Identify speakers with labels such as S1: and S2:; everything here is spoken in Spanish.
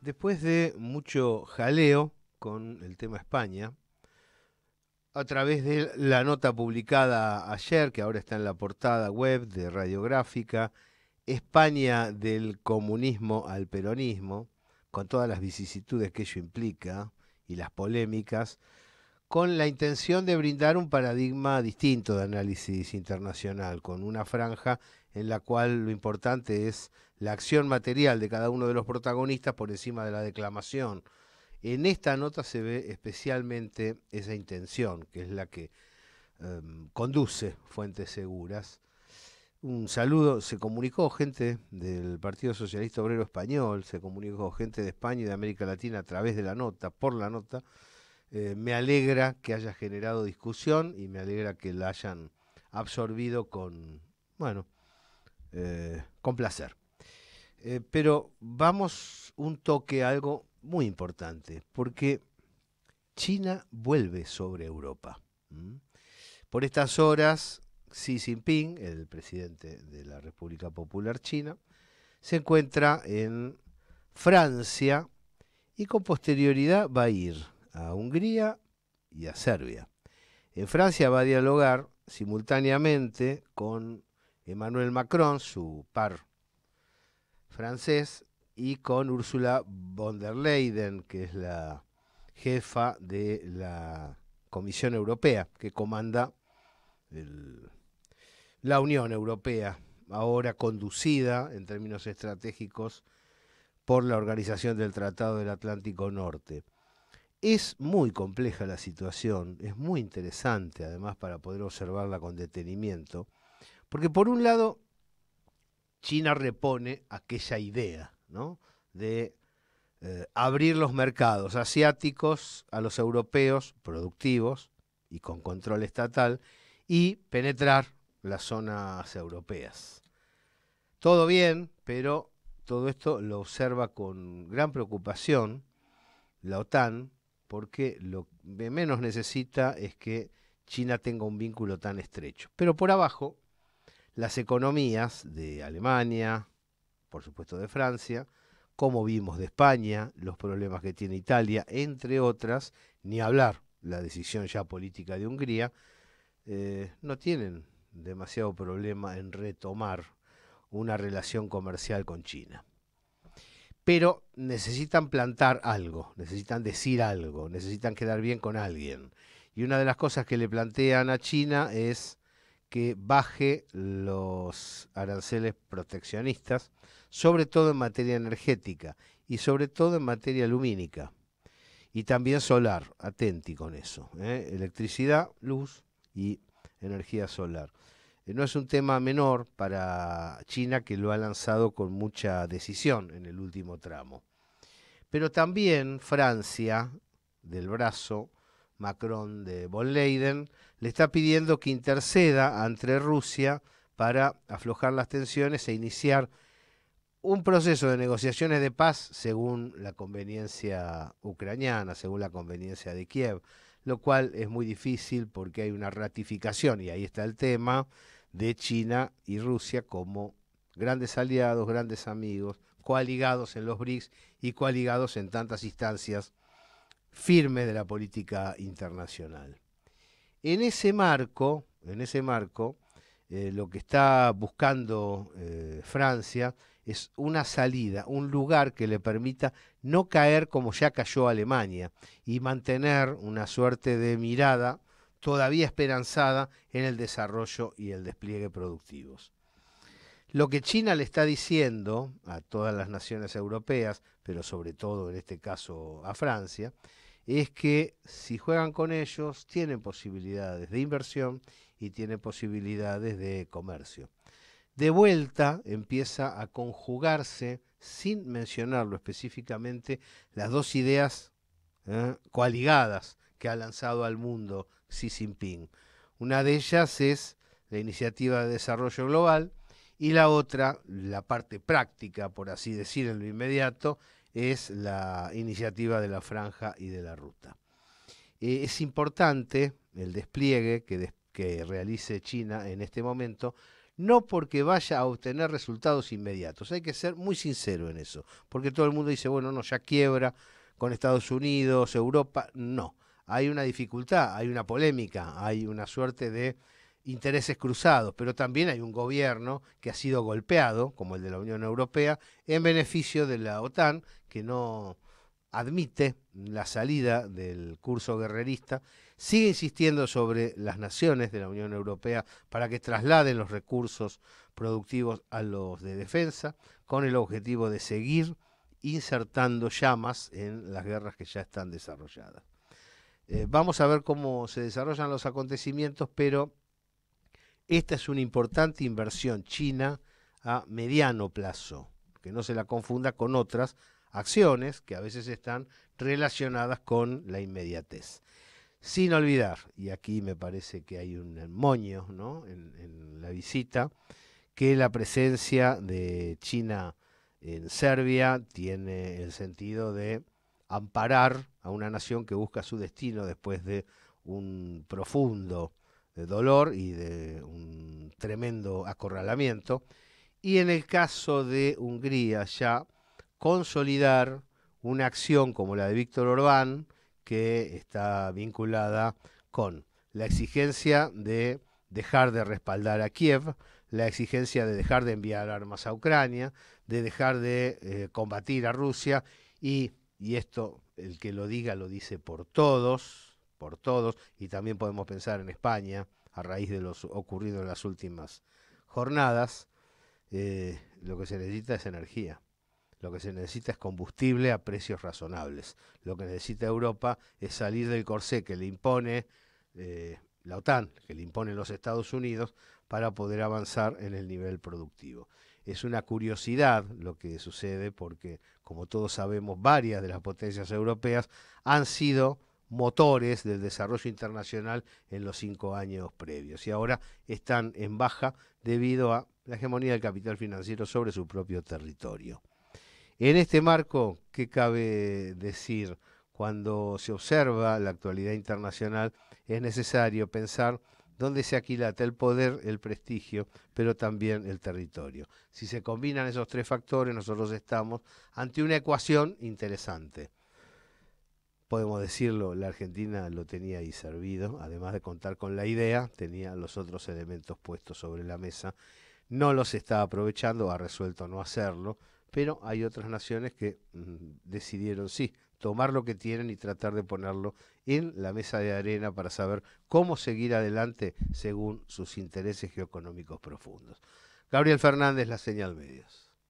S1: después de mucho jaleo con el tema España, a través de la nota publicada ayer, que ahora está en la portada web de Radiográfica, España del comunismo al peronismo, con todas las vicisitudes que ello implica y las polémicas, con la intención de brindar un paradigma distinto de análisis internacional, con una franja en la cual lo importante es la acción material de cada uno de los protagonistas por encima de la declamación. En esta nota se ve especialmente esa intención, que es la que em, conduce Fuentes Seguras. Un saludo, se comunicó gente del Partido Socialista Obrero Español, se comunicó gente de España y de América Latina a través de la nota, por la nota. Eh, me alegra que haya generado discusión y me alegra que la hayan absorbido con, bueno, eh, con placer. Eh, pero vamos un toque a algo muy importante, porque China vuelve sobre Europa. Por estas horas, Xi Jinping, el presidente de la República Popular China, se encuentra en Francia y con posterioridad va a ir a Hungría y a Serbia. En Francia va a dialogar simultáneamente con Emmanuel Macron, su par francés, y con Ursula von der Leyen, que es la jefa de la Comisión Europea, que comanda la Unión Europea, ahora conducida en términos estratégicos por la Organización del Tratado del Atlántico Norte. Es muy compleja la situación, es muy interesante además para poder observarla con detenimiento. Porque por un lado, China repone aquella idea de eh, abrir los mercados asiáticos a los europeos productivos y con control estatal y penetrar las zonas europeas. Todo bien, pero todo esto lo observa con gran preocupación la OTAN, porque lo que menos necesita es que China tenga un vínculo tan estrecho. Pero por abajo, las economías de Alemania, por supuesto de Francia, como vimos de España, los problemas que tiene Italia, entre otras, ni hablar la decisión ya política de Hungría, eh, no tienen demasiado problema en retomar una relación comercial con China. Pero necesitan plantar algo, necesitan decir algo, necesitan quedar bien con alguien. Y una de las cosas que le plantean a China es que baje los aranceles proteccionistas, sobre todo en materia energética y sobre todo en materia lumínica y también solar, atenti con eso, ¿eh? electricidad, luz y energía solar. Eh, no es un tema menor para China que lo ha lanzado con mucha decisión en el último tramo. Pero también Francia, del brazo, Macron de von le está pidiendo que interceda ante Rusia para aflojar las tensiones e iniciar un proceso de negociaciones de paz según la conveniencia ucraniana, según la conveniencia de Kiev, lo cual es muy difícil porque hay una ratificación, y ahí está el tema, de China y Rusia como grandes aliados, grandes amigos, coaligados en los BRICS y coaligados en tantas instancias firme de la política internacional. En ese marco, en ese marco eh, lo que está buscando eh, Francia es una salida, un lugar que le permita no caer como ya cayó Alemania y mantener una suerte de mirada todavía esperanzada en el desarrollo y el despliegue productivos. Lo que China le está diciendo a todas las naciones europeas, pero sobre todo en este caso a Francia, es que si juegan con ellos tienen posibilidades de inversión y tienen posibilidades de comercio. De vuelta empieza a conjugarse, sin mencionarlo específicamente, las dos ideas ¿eh? coaligadas que ha lanzado al mundo Xi Jinping. Una de ellas es la iniciativa de desarrollo global y la otra, la parte práctica, por así decir, en lo inmediato, es la iniciativa de la franja y de la ruta. Eh, es importante el despliegue que, que realice China en este momento, no porque vaya a obtener resultados inmediatos. Hay que ser muy sincero en eso, porque todo el mundo dice, bueno, no, ya quiebra con Estados Unidos, Europa. No, hay una dificultad, hay una polémica, hay una suerte de intereses cruzados, pero también hay un gobierno que ha sido golpeado, como el de la Unión Europea, en beneficio de la OTAN, que no admite la salida del curso guerrerista, sigue insistiendo sobre las naciones de la Unión Europea para que trasladen los recursos productivos a los de defensa, con el objetivo de seguir insertando llamas en las guerras que ya están desarrolladas. Eh, vamos a ver cómo se desarrollan los acontecimientos, pero esta es una importante inversión china a mediano plazo, que no se la confunda con otras acciones que a veces están relacionadas con la inmediatez. Sin olvidar, y aquí me parece que hay un moño en, en, la visita, que la presencia de China en Serbia tiene el sentido de amparar a una nación que busca su destino después de un profundo dolor y de un tremendo acorralamiento. Y en el caso de Hungría ya consolidar una acción como la de Víctor Orbán, que está vinculada con la exigencia de dejar de respaldar a Kiev, la exigencia de dejar de enviar armas a Ucrania, de dejar de eh, combatir a Rusia y, y esto, el que lo diga lo dice por todos, por todos, y también podemos pensar en España, a raíz de lo ocurrido en las últimas jornadas, eh, lo que se necesita es energía, lo que se necesita es combustible a precios razonables, lo que necesita Europa es salir del corsé que le impone eh, la OTAN, que le imponen los Estados Unidos, para poder avanzar en el nivel productivo. Es una curiosidad lo que sucede porque, como todos sabemos, varias de las potencias europeas han sido motores del desarrollo internacional en los cinco años previos y ahora están en baja debido a la hegemonía del capital financiero sobre su propio territorio. En este marco, ¿qué cabe decir? Cuando se observa la actualidad internacional, es necesario pensar dónde se aquilata el poder, el prestigio, pero también el territorio. Si se combinan esos tres factores, nosotros estamos ante una ecuación interesante podemos decirlo, la Argentina lo tenía ahí servido, además de contar con la idea, tenía los otros elementos puestos sobre la mesa, no los está aprovechando, ha resuelto no hacerlo, pero hay otras naciones que mm, decidieron sí, tomar lo que tienen y tratar de ponerlo en la mesa de arena para saber cómo seguir adelante según sus intereses geoeconómicos profundos. Gabriel Fernández, La Señal Medios.